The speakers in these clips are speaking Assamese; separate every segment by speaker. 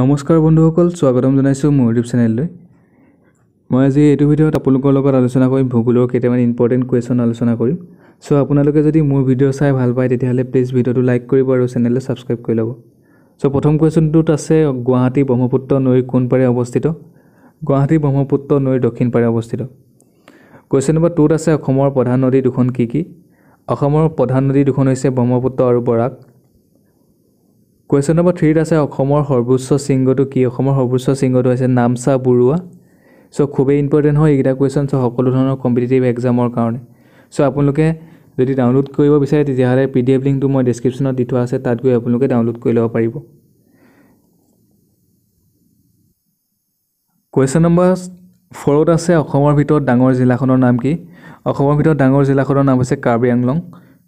Speaker 1: নমস্কাৰ বন্ধুসকল স্বাগতম জনাইছোঁ মোৰ ইউটিউব চেনেললৈ মই আজি এইটো ভিডিঅ'ত আপোনালোকৰ লগত আলোচনা কৰিম ভূগোলৰ কেইটামান ইম্পৰ্টেণ্ট কুৱেশ্যন আলোচনা কৰিম চ' আপোনালোকে যদি মোৰ ভিডিঅ' চাই ভাল পায় তেতিয়াহ'লে প্লিজ ভিডিঅ'টো লাইক কৰিব আৰু চেনেললৈ ছাবস্ক্ৰাইব কৰি ল'ব চ' প্ৰথম কুৱেশ্যনটোত আছে গুৱাহাটী ব্ৰহ্মপুত্ৰ নৈৰ কোনপাৰে অৱস্থিত গুৱাহাটী ব্ৰহ্মপুত্ৰ নৈৰ দক্ষিণ পাৰে অৱস্থিত কুৱেশ্যন নম্বৰ টুত আছে অসমৰ প্ৰধান নদী দুখন কি কি অসমৰ প্ৰধান নদী দুখন হৈছে ব্ৰহ্মপুত্ৰ আৰু বৰাক কুৱেশ্যন নম্বৰ থ্ৰীত আছে অসমৰ সৰ্বোচ্চ শৃংগটো কি অসমৰ সৰ্বোচ্চ শৃংগটো হৈছে নামচা বৰুৱা চ' খুবেই ইম্পৰ্টেণ্ট হয় এইকেইটা কুৱেশ্যন চ' সকলো ধৰণৰ কম্পিটিটিভ এক্সামৰ কাৰণে চ' আপোনালোকে যদি ডাউনলোড কৰিব বিচাৰে তেতিয়াহ'লে পি ডি এফ লিংকটো মই ডিছক্ৰিপশ্যনত দি থোৱা আছে তাত গৈ আপোনালোকে ডাউনলোড কৰি ল'ব পাৰিব কুৱেশ্যন নম্বৰ ফ'ৰত আছে অসমৰ ভিতৰত ডাঙৰ জিলাখনৰ নাম কি অসমৰ ভিতৰত ডাঙৰ জিলাখনৰ নাম হৈছে কাৰ্বি আংলং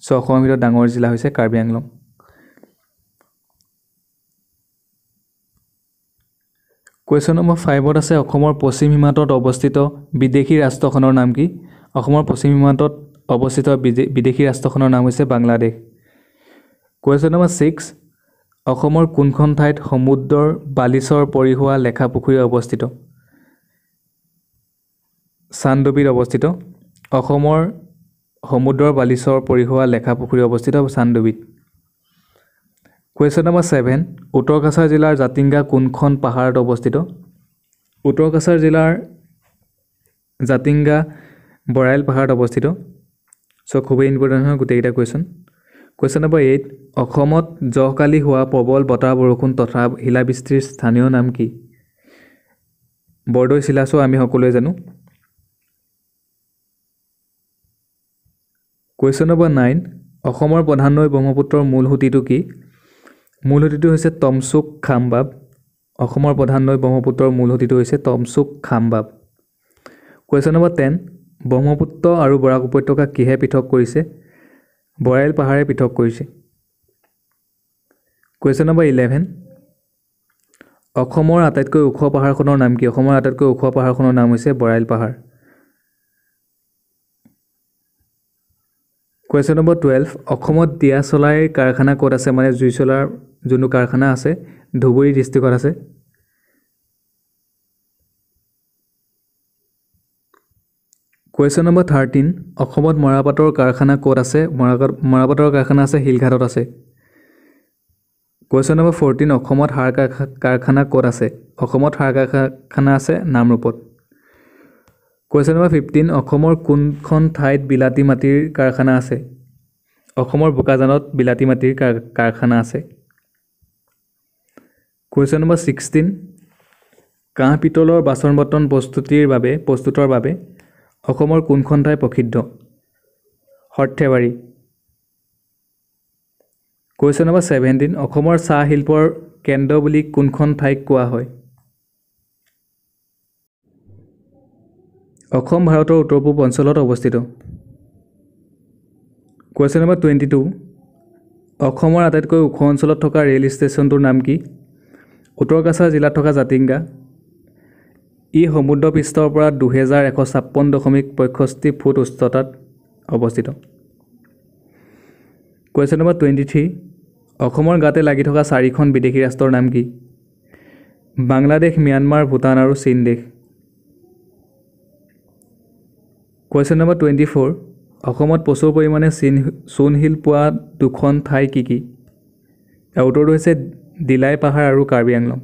Speaker 1: চ' অসমৰ ভিতৰত ডাঙৰ জিলা হৈছে কাৰ্বি আংলং কুৱেশ্যন নম্বৰ ফাইভত আছে অসমৰ পশ্চিম সীমান্তত অৱস্থিত বিদেশী ৰাষ্ট্ৰখনৰ নাম কি অসমৰ পশ্চিম সীমান্তত অৱস্থিত বিদে বিদেশী ৰাষ্ট্ৰখনৰ নাম হৈছে বাংলাদেশ কুৱেশ্যন নম্বৰ ছিক্স অসমৰ কোনখন ঠাইত সমুদ্ৰৰ বালিচৰ পৰি হোৱা লেখা পুখুৰী অৱস্থিত চান্দবীত অৱস্থিত অসমৰ সমুদ্ৰৰ বালিচৰ পৰি হোৱা অৱস্থিত চান্দবীত কুৱেশ্যন নম্বৰ ছেভেন উত্তৰ কাছাৰ জিলাৰ জাতিংগা কোনখন পাহাৰত অৱস্থিত উত্তৰ কাছাৰ জিলাৰ জাতিংগা বৰাইল পাহাৰত অৱস্থিত চ' খুবেই ইম্পৰ্টেণ্ট হয় গোটেইকেইটা কুৱেশ্যন কুৱেশ্যন নম্বৰ এইট অসমত জহকালি হোৱা প্ৰবল বতাহ বৰষুণ তথা শিলাবৃষ্টিৰ স্থানীয় নাম কি বৰদৈ চিলাচো আমি সকলোৱে জানো কুৱেশ্যন নম্বৰ নাইন অসমৰ প্ৰধান নৈ ব্ৰহ্মপুত্ৰৰ মূল সুঁতিটো কি মূল সতিটো হৈছে তমচুক খামবাব অসমৰ প্ৰধান নৈ ব্ৰহ্মপুত্ৰৰ মূল সতিটো হৈছে টমচুক খামবাব কুৱেশ্যন নম্বৰ টেন ব্ৰহ্মপুত্ৰ আৰু বৰাক উপত্যকা কিহে পৃথক কৰিছে বৰাইল পাহাৰে পৃথক কৰিছে কুৱেশ্যন নম্বৰ ইলেভেন অসমৰ আটাইতকৈ ওখ পাহাৰখনৰ নাম কি অসমৰ আটাইতকৈ ওখ পাহাৰখনৰ নাম হৈছে বৰাইল পাহাৰ কুৱেশ্যন নম্বৰ টুৱেল্ভ অসমত দিয়া চলাইৰ কাৰখানা ক'ত আছে মানে জুই চলাৰ যোনটো কাৰখানা আছে ধুবুৰী ডিষ্ট্ৰিকত আছে কুৱেশ্যন নম্বৰ থাৰ্টিন অসমত মৰাপাটৰ কাৰখানা ক'ত আছে মৰাপাট মৰাপাটৰ কাৰখানা আছে শিলঘাটত আছে কুৱেশ্যন নম্বৰ ফৰ্টিন অসমত সাৰ কাৰখানা ক'ত আছে অসমত সাৰ কাৰখানা আছে নামৰূপত কুৱেশ্যন নম্বৰ ফিফটিন অসমৰ কোনখন ঠাইত বিলাতী মাটিৰ কাৰখানা আছে অসমৰ বোকাজানত বিলাতী মাটিৰ কাৰখানা আছে কুৱেশ্যন নম্বৰ ছিক্সটিন কাঁহ পিতলৰ বাচন বৰ্তন প্ৰস্তুতিৰ বাবে প্ৰস্তুতৰ বাবে অসমৰ কোনখন ঠাই প্ৰসিদ্ধ সৰ্থেবাৰী কুৱেশ্যন নম্বৰ ছেভেণ্টিন অসমৰ চাহ শিল্পৰ কেন্দ্ৰ বুলি কোনখন ঠাইক কোৱা হয় অসম ভাৰতৰ উত্তৰ পূব অঞ্চলত অৱস্থিত কুৱেশ্যন নম্বৰ টুৱেণ্টি টু অসমৰ আটাইতকৈ ওখ অঞ্চলত থকা ৰে'ল ষ্টেচনটোৰ নাম কি উত্তৰ কাছাৰ জিলাত থকা জাতিংগা ই সমুদ্ৰ পৃষ্ঠৰ পৰা দুহেজাৰ এশ ছাপন্ন দশমিক পঁয়ষষ্ঠি ফুট উচ্চতাত অৱস্থিত কুৱেশ্যন নম্বৰ টুৱেণ্টি থ্ৰী অসমৰ গাতে লাগি থকা চাৰিখন বিদেশী ৰাষ্ট্ৰৰ নাম কি বাংলাদেশ ম্যানমাৰ ভূটান আৰু চীন দেশ কুৱেশ্যন নম্বৰ টুৱেণ্টি ফ'ৰ অসমত প্ৰচুৰ পৰিমাণে চীন চূণশিল পোৱা দুখন ঠাই কি কি উত্তৰটো হৈছে দিলাই পাহাৰ আৰু কাৰ্বি আংলং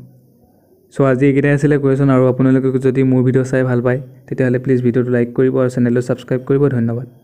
Speaker 1: চ' আজি এইকেইটাই আছিলে কুৱেশ্যন আৰু আপোনালোকে যদি মোৰ ভিডিঅ' চাই ভাল পায় তেতিয়াহ'লে প্লিজ ভিডিঅ'টো লাইক কৰিব আৰু চেনেলটো ছাবস্ক্ৰাইব কৰিব ধন্যবাদ